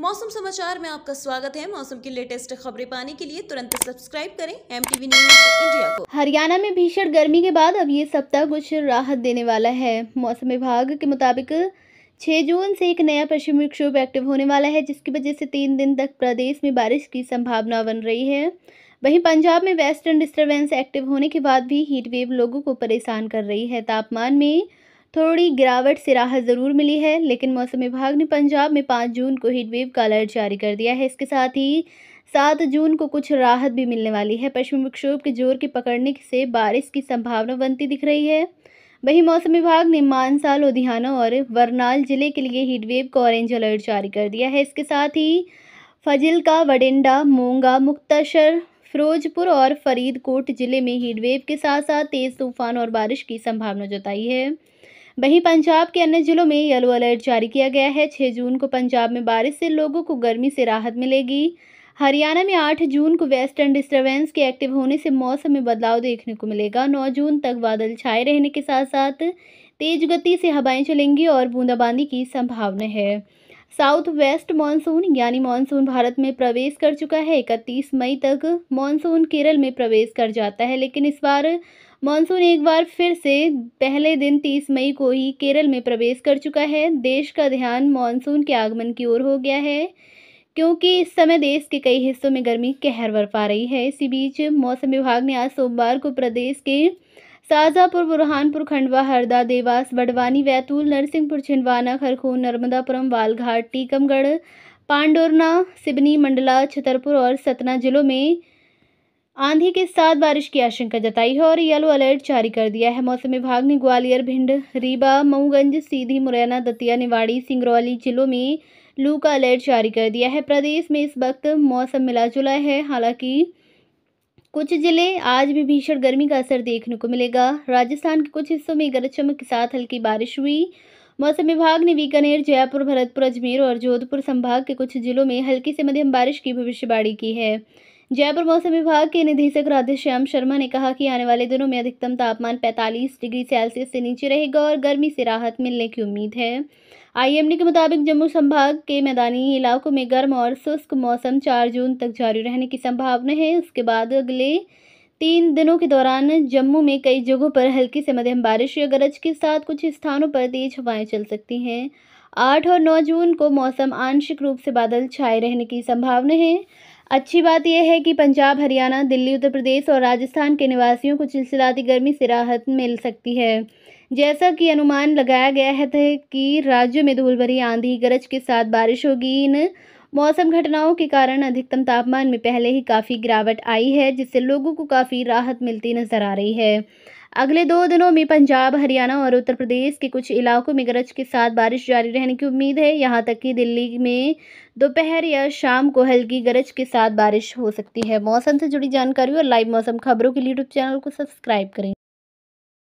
मौसम समाचार में आपका स्वागत है मौसम की लेटेस्ट खबरें पाने के लिए तुरंत सब्सक्राइब करें एम टीवी न्यूज इंडिया को हरियाणा में भीषण गर्मी के बाद अब ये सप्ताह कुछ राहत देने वाला है मौसम विभाग के मुताबिक 6 जून से एक नया पश्चिमी विक्षोभ एक्टिव होने वाला है जिसकी वजह से तीन दिन तक प्रदेश में बारिश की संभावना बन रही है वहीं पंजाब में वेस्टर्न डिस्टर्बेंस एक्टिव होने के बाद भी हीट वेव लोगों को परेशान कर रही है तापमान में थोड़ी गिरावट से राहत ज़रूर मिली है लेकिन मौसम विभाग ने पंजाब में पाँच जून को हीटवेव का अलर्ट जारी कर दिया है इसके साथ ही सात जून को कुछ राहत भी मिलने वाली है पश्चिमी विक्षोभ के जोर के पकड़ने से बारिश की संभावना बनती दिख रही है वहीं मौसम विभाग ने मानसा लुधियाना और वरनाल जिले के लिए हीटवेव का ऑरेंज अलर्ट जारी कर दिया है इसके साथ ही फजिलका वडिंडा मोंगा मुख्तर फिरोजपुर और फरीदकोट जिले में हीटवेव के साथ साथ तेज़ तूफान और बारिश की संभावना जताई है वहीं पंजाब के अन्य जिलों में येलो अलर्ट जारी किया गया है छः जून को पंजाब में बारिश से लोगों को गर्मी से राहत मिलेगी हरियाणा में 8 जून को वेस्टर्न डिस्टर्बेंस के एक्टिव होने से मौसम में बदलाव देखने को मिलेगा 9 जून तक बादल छाए रहने के साथ साथ तेज गति से हवाएं चलेंगी और बूंदाबांदी की संभावना है साउथ वेस्ट मानसून यानी मानसून भारत में प्रवेश कर चुका है इकतीस मई तक मानसून केरल में प्रवेश कर जाता है लेकिन इस बार मानसून एक बार फिर से पहले दिन तीस मई को ही केरल में प्रवेश कर चुका है देश का ध्यान मानसून के आगमन की ओर हो गया है क्योंकि इस समय देश के कई हिस्सों में गर्मी कहर बरपा रही है इसी बीच मौसम विभाग ने आज सोमवार को प्रदेश के शाजापुर बुरहानपुर खंडवा हरदा देवास बड़वानी बैतूल नरसिंहपुर छिंदवाना खरखोन नर्मदापुरम वालघाट टीकमगढ़ पांडोरना सिबनी मंडला छतरपुर और सतना जिलों में आंधी के साथ बारिश की आशंका जताई है और येलो अलर्ट जारी कर दिया है मौसम विभाग ने ग्वालियर भिंड रीवा मऊगंज सीधी मुरैना दतिया निवाड़ी सिंगरौली जिलों में लू का अलर्ट जारी कर दिया है प्रदेश में इस वक्त मौसम मिला जुला है हालांकि कुछ जिले आज भी भीषण गर्मी का असर देखने को मिलेगा राजस्थान के कुछ हिस्सों में गरज चमक के साथ हल्की बारिश हुई मौसम विभाग ने बीकानेर जयपुर भरतपुर अजमेर और जोधपुर संभाग के कुछ जिलों में हल्की से मध्यम बारिश की भविष्यवाणी की है जयपुर मौसम विभाग के निदेशक राधेश्याम शर्मा ने कहा कि आने वाले दिनों में अधिकतम तापमान 45 डिग्री सेल्सियस से नीचे रहेगा और गर्मी से राहत मिलने की उम्मीद है आईएमडी के मुताबिक जम्मू संभाग के मैदानी इलाकों में गर्म और शुष्क मौसम 4 जून तक जारी रहने की संभावना है उसके बाद अगले तीन दिनों के दौरान जम्मू में कई जगहों पर हल्की से मध्यम बारिश या गरज के साथ कुछ स्थानों पर तेज हवाएं चल सकती हैं आठ और नौ जून को मौसम आंशिक रूप से बादल छाए रहने की संभावना है अच्छी बात यह है कि पंजाब हरियाणा दिल्ली उत्तर प्रदेश और राजस्थान के निवासियों को चिलचिलाती गर्मी से राहत मिल सकती है जैसा कि अनुमान लगाया गया है कि राज्य में धूल भरी आंधी गरज के साथ बारिश होगी इन मौसम घटनाओं के कारण अधिकतम तापमान में पहले ही काफ़ी गिरावट आई है जिससे लोगों को काफ़ी राहत मिलती नज़र आ रही है अगले दो दिनों में पंजाब हरियाणा और उत्तर प्रदेश के कुछ इलाकों में गरज के साथ बारिश जारी रहने की उम्मीद है यहाँ तक कि दिल्ली में दोपहर या शाम को हल्की गरज के साथ बारिश हो सकती है मौसम से जुड़ी जानकारी और लाइव मौसम खबरों के लिए यूट्यूब चैनल को सब्सक्राइब करें